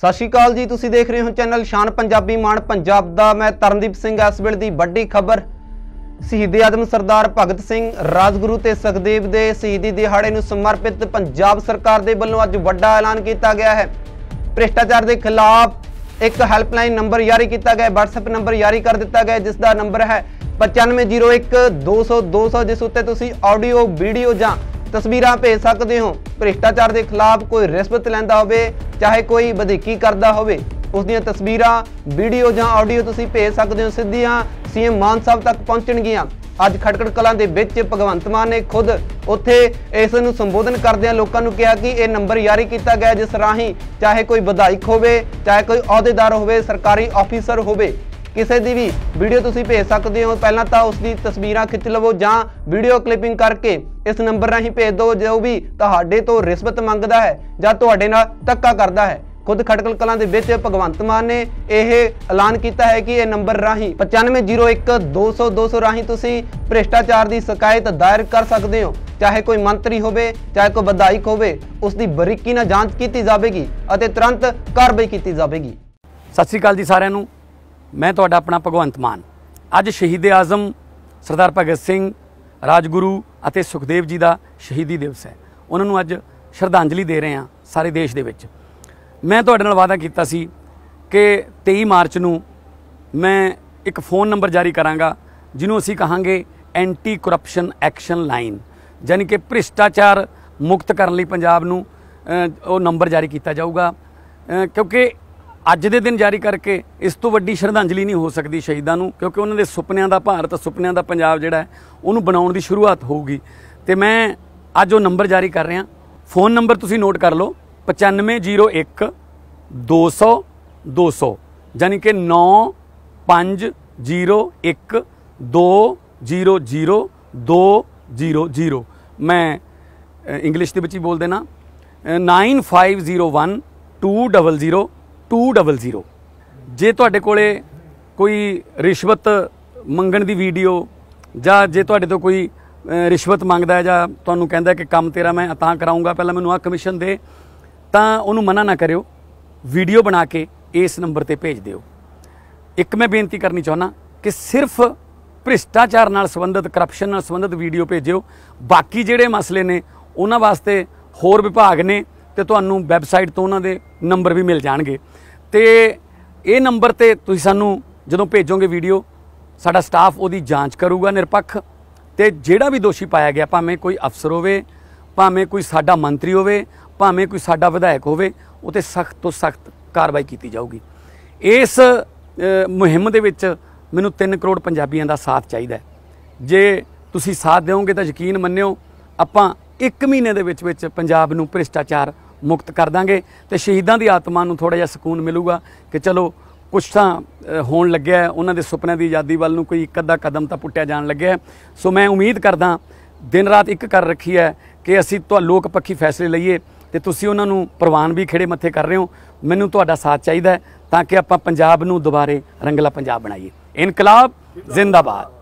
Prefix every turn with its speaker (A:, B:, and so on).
A: ਸਤਿ ਸ਼੍ਰੀ ਅਕਾਲ ਜੀ ਤੁਸੀਂ ਦੇਖ ਰਹੇ ਹੋ ਚੈਨਲ ਸ਼ਾਨ ਪੰਜਾਬੀ ਮਾਨ ਪੰਜਾਬ ਦਾ ਮੈਂ ਤਰਨਦੀਪ ਸਿੰਘ ਇਸ ਵੇਲੇ ਦੀ ਵੱਡੀ ਖਬਰ ਸ਼ਹੀਦੇ ਆਦਮ ਸਰਦਾਰ ਭਗਤ ਸਿੰਘ ਰਾਜਗੁਰੂ ਤੇ ਸੁਖਦੇਵ ਦੇ ਸ਼ਹੀਦੀ ਦਿਹਾੜੇ ਨੂੰ ਸਮਰਪਿਤ ਪੰਜਾਬ ਸਰਕਾਰ ਦੇ ਵੱਲੋਂ ਅੱਜ ਵੱਡਾ ਐਲਾਨ ਕੀਤਾ ਗਿਆ ਹੈ ਭ੍ਰਿਸ਼ਟਾਚਾਰ ਦੇ ਖਿਲਾਫ ਇੱਕ ਹੈਲਪਲਾਈਨ ਨੰਬਰ ਜਾਰੀ ਕੀਤਾ ਗਿਆ WhatsApp ਨੰਬਰ ਜਾਰੀ ਕਰ ਦਿੱਤਾ ਗਿਆ ਜਿਸ ਦਾ ਨੰਬਰ ਹੈ 9501200200 ਜਿਸ ਉੱਤੇ ਤੁਸੀਂ ਆਡੀਓ ਵੀਡੀਓ ਜਾਂ ਤਸਵੀਰਾਂ ਭੇਜ ਸਕਦੇ ਹੋ ਭ੍ਰਿਸ਼ਟਾਚਾਰ ਦੇ ਖਿਲਾਫ ਕੋਈ ਰਿਸ਼ਵਤ ਲੈਂਦਾ ਹੋਵੇ ਚਾਹੇ ਕੋਈ ਵਧੇਕੀ ਕਰਦਾ ਹੋਵੇ ਉਸ ਦੀਆਂ ਤਸਵੀਰਾਂ ਵੀਡੀਓ ਜਾਂ ਆਡੀਓ ਤੁਸੀਂ ਭੇਜ ਸਕਦੇ ਹੋ ਸਿੱਧੀਆਂ ਸੀਐਮ ਮਾਨ ਸਾਹਿਬ ਤੱਕ ਪਹੁੰਚਣਗੀਆਂ ਅੱਜ ਖਟਕੜ ਕਲਾਂ ਦੇ ਵਿੱਚ ਭਗਵੰਤ ਮਾਨ ਨੇ ਖੁਦ ਉੱਥੇ ਇਸ ਨੂੰ ਸੰਬੋਧਨ ਕਰਦਿਆਂ ਲੋਕਾਂ ਨੂੰ ਕਿਹਾ ਕਿ ਇਹ ਨੰਬਰ ਜਾਰੀ ਕੀਤਾ ਗਿਆ ਜਿਸ ਰਾਹੀਂ ਚਾਹੇ ਕੋਈ ਵਿਧਾਇਕ ਹੋਵੇ ਚਾਹੇ ਕੋਈ ਅਹੁਦੇਦਾਰ ਹੋਵੇ ਸਰਕਾਰੀ ਆਫੀਸਰ ਹੋਵੇ ਕਿਸੇ ਦੀ ਵੀ ਵੀਡੀਓ ਤੁਸੀਂ ਭੇਜ ਸਕਦੇ ਹੋ ਪਹਿਲਾਂ ਤਾਂ ਉਸ ਦੀ ਤਸਵੀਰਾਂ ਖਿੱਚ ਲਵੋ ਜਾਂ ਵੀਡੀਓ ਕਲਿੱਪਿੰਗ ਕਰਕੇ ਇਸ ਨੰਬਰ ਰਾਹੀਂ ਭੇਜ ਦਿਓ ਜੋ ਵੀ ਤੁਹਾਡੇ ਤੋਂ ਰਿਸ਼ਵਤ ਮੰਗਦਾ ਹੈ ਜਾਂ ਤੁਹਾਡੇ ਨਾਲ ਧੱਕਾ ਕਰਦਾ ਹੈ ਖੁਦ ਖਟਕਲ ਕਲਾਂ ਦੇ ਵਿੱਚ ਭਗਵੰਤ ਮਾਨ ਨੇ ਇਹ ਐਲਾਨ ਕੀਤਾ ਹੈ ਕਿ ਇਹ ਨੰਬਰ ਰਾਹੀਂ 9501200200 ਰਾਹੀਂ ਤੁਸੀਂ ਭ੍ਰਿਸ਼ਟਾਚਾਰ ਦੀ ਸ਼ਿਕਾਇਤ ਦਾਇਰ ਕਰ ਸਕਦੇ ਹੋ ਚਾਹੇ ਕੋਈ ਮੰਤਰੀ ਹੋਵੇ ਚਾਹੇ ਕੋਈ ਵਿਧਾਇਕ ਹੋਵੇ ਉਸ ਦੀ ਬਰੀਕੀ ਨਾਲ ਜਾਂਚ ਕੀਤੀ ਜਾਵੇਗੀ ਅਤੇ ਤੁਰੰਤ ਕਾਰਵਾਈ ਕੀਤੀ ਜਾਵੇਗੀ ਸਤਿ ਸ੍ਰੀ ਅਕਾਲ ਜੀ ਸਾਰਿਆਂ ਨੂੰ
B: ਮੈਂ ਤੁਹਾਡਾ ਆਪਣਾ ਭਗਵੰਤ ਮਾਨ ਅੱਜ ਸ਼ਹੀਦ ਆਜ਼ਮ ਸਰਦਾਰ ਭਗਤ ਸਿੰਘ ਰਾਜਗੁਰੂ ਅਤੇ ਸੁਖਦੇਵ ਜੀ ਦਾ ਸ਼ਹੀਦੀ ਦਿਵਸ ਹੈ ਉਹਨਾਂ ਨੂੰ ਅੱਜ ਸ਼ਰਧਾਂਜਲੀ ਦੇ ਰਹੇ ਹਾਂ ਸਾਰੇ ਦੇਸ਼ ਦੇ ਵਿੱਚ ਮੈਂ ਤੁਹਾਡੇ ਨਾਲ ਵਾਅਦਾ ਕੀਤਾ ਸੀ ਕਿ 23 ਮਾਰਚ ਨੂੰ ਮੈਂ ਇੱਕ ਫੋਨ ਨੰਬਰ ਜਾਰੀ ਕਰਾਂਗਾ ਜਿਹਨੂੰ ਅਸੀਂ ਕਹਾਂਗੇ ਐਂਟੀ ਕਰਪਸ਼ਨ ਐਕਸ਼ਨ ਲਾਈਨ ਯਾਨੀ ਕਿ ਭ੍ਰਿਸ਼ਟਾਚਾਰ ਮੁਕਤ ਕਰਨ ਲਈ ਪੰਜਾਬ ਨੂੰ ਉਹ ਨੰਬਰ ਜਾਰੀ ਕੀਤਾ ਜਾਊਗਾ ਕਿਉਂਕਿ ਅੱਜ ਦੇ ਦਿਨ ਜਾਰੀ ਕਰਕੇ ਇਸ ਤੋਂ ਵੱਡੀ ਸ਼ਰਧਾਂਜਲੀ ਨਹੀਂ ਹੋ ਸਕਦੀ ਸ਼ਹੀਦਾਂ ਨੂੰ ਕਿਉਂਕਿ ਉਹਨਾਂ ਦੇ ਸੁਪਨਿਆਂ ਦਾ ਭਾਰਤ ਸੁਪਨਿਆਂ ਦਾ ਪੰਜਾਬ ਜਿਹੜਾ ਉਹਨੂੰ ਬਣਾਉਣ ਦੀ ਸ਼ੁਰੂਆਤ ਹੋਊਗੀ ਤੇ ਮੈਂ ਅੱਜ ਉਹ ਨੰਬਰ ਜਾਰੀ ਕਰ ਰਿਹਾ ਫੋਨ ਨੰਬਰ ਤੁਸੀਂ ਨੋਟ ਕਰ ਲਓ 9501 200 200 ਯਾਨੀ ਕਿ 9501200200 ਮੈਂ ਇੰਗਲਿਸ਼ ਦੇ ਵਿੱਚ ਹੀ ਬੋਲ ਦੇਣਾ 9501 200 2200 ਜੇ ਤੁਹਾਡੇ ਕੋਲੇ ਕੋਈ ਰਿਸ਼ਵਤ ਮੰਗਣ ਦੀ ਵੀਡੀਓ ਜਾਂ ਜੇ ਤੁਹਾਡੇ ਤੋਂ ਕੋਈ ਰਿਸ਼ਵਤ ਮੰਗਦਾ ਹੈ ਜਾਂ ਤੁਹਾਨੂੰ ਕਹਿੰਦਾ ਕਿ ਕੰਮ ਤੇਰਾ ਮੈਂ ਤਾਂ ਕਰਾਉਂਗਾ ਪਹਿਲਾਂ ਮੈਨੂੰ ਆ ਕਮਿਸ਼ਨ ਦੇ ਤਾਂ ਉਹਨੂੰ ਮਨਾ ਨਾ ਕਰਿਓ ਵੀਡੀਓ ਬਣਾ ਕੇ ਇਸ ਨੰਬਰ ਤੇ ਭੇਜ ਦਿਓ ਇੱਕ ਮੈਂ ਬੇਨਤੀ ਕਰਨੀ ਚਾਹੁੰਦਾ ਕਿ ਸਿਰਫ ਭ੍ਰਿਸ਼ਟਾਚਾਰ ਨਾਲ ਸੰਬੰਧਿਤ ਕਰਪਸ਼ਨ ਨਾਲ ਸੰਬੰਧਿਤ ਵੀਡੀਓ ਭੇਜਿਓ ਬਾਕੀ ਜਿਹੜੇ ਮਸਲੇ ਨੇ ਉਹਨਾਂ ਵਾਸਤੇ ਹੋਰ ਵਿਭਾਗ ਨੇ ਤੇ ਤੁਹਾਨੂੰ ਵੈਬਸਾਈਟ ਤੋਂ ਉਹਨਾਂ ਦੇ ਨੰਬਰ ਵੀ ਮਿਲ ਜਾਣਗੇ ਤੇ ਇਹ ਨੰਬਰ ਤੇ ਤੁਸੀਂ ਸਾਨੂੰ ਜਦੋਂ ਭੇਜੋਗੇ ਵੀਡੀਓ ਸਾਡਾ ਸਟਾਫ ਉਹਦੀ ਜਾਂਚ ਕਰੂਗਾ ਨਿਰਪੱਖ ਤੇ ਜਿਹੜਾ ਵੀ ਦੋਸ਼ੀ ਪਾਇਆ ਗਿਆ ਭਾਵੇਂ ਕੋਈ ਅਫਸਰ ਹੋਵੇ ਭਾਵੇਂ ਕੋਈ ਸਾਡਾ ਮੰਤਰੀ ਹੋਵੇ ਭਾਵੇਂ ਕੋਈ ਸਾਡਾ ਵਿਧਾਇਕ ਹੋਵੇ ਉਹ ਤੇ ਸਖਤ ਤੋਂ ਸਖਤ ਕਾਰਵਾਈ ਕੀਤੀ ਜਾਊਗੀ ਇਸ ਮੁਹਿੰਮ ਦੇ ਵਿੱਚ ਮੈਨੂੰ 3 ਕਰੋੜ ਪੰਜਾਬੀਆਂ ਦਾ ਸਾਥ ਚਾਹੀਦਾ ਜੇ ਤੁਸੀਂ ਸਾਥ ਦਿਓਗੇ ਤਾਂ ਯਕੀਨ ਮੰਨਿਓ ਆਪਾਂ 1 ਮਹੀਨੇ ਦੇ ਵਿੱਚ ਵਿੱਚ ਪੰਜਾਬ ਨੂੰ ਭ੍ਰਿਸ਼ਟਾਚਾਰ ਮੁਕਤ ਕਰ ਦਾਂਗੇ ਤੇ ਸ਼ਹੀਦਾਂ ਦੀ ਆਤਮਾ ਨੂੰ ਥੋੜਾ ਜਿਹਾ ਸਕੂਨ ਮਿਲੂਗਾ ਕਿ ਚਲੋ ਕੁਛ ਤਾਂ ਹੋਣ ਲੱਗਿਆ ਉਹਨਾਂ ਦੇ ਸੁਪਨਿਆਂ ਦੀ ਆਜ਼ਾਦੀ ਵੱਲ ਨੂੰ ਕੋਈ ਇੱਕ ਅੱਧਾ ਕਦਮ ਤਾਂ ਪੁੱਟਿਆ ਜਾਣ ਲੱਗਿਆ ਸੋ ਮੈਂ ਉਮੀਦ ਕਰਦਾ ਦਿਨ ਰਾਤ ਇੱਕ ਕਰ ਰੱਖੀ ਹੈ ਕਿ ਅਸੀਂ ਤੁਹਾ ਲੋਕ ਪੱਖੀ ਫੈਸਲੇ ਲਈਏ ਤੇ ਤੁਸੀਂ ਉਹਨਾਂ ਨੂੰ ਪ੍ਰਵਾਨ ਵੀ ਖੜੇ ਮੱਥੇ ਕਰ ਰਹੇ ਹੋ ਮੈਨੂੰ ਤੁਹਾਡਾ ਸਾਥ ਚਾਹੀਦਾ ਤਾਂ ਕਿ ਆਪਾਂ ਪੰਜਾਬ ਨੂੰ ਦੁਬਾਰੇ ਰੰਗਲਾ ਪੰਜਾਬ ਬਣਾਈਏ ਇਨਕਲਾਬ ਜ਼ਿੰਦਾਬਾਦ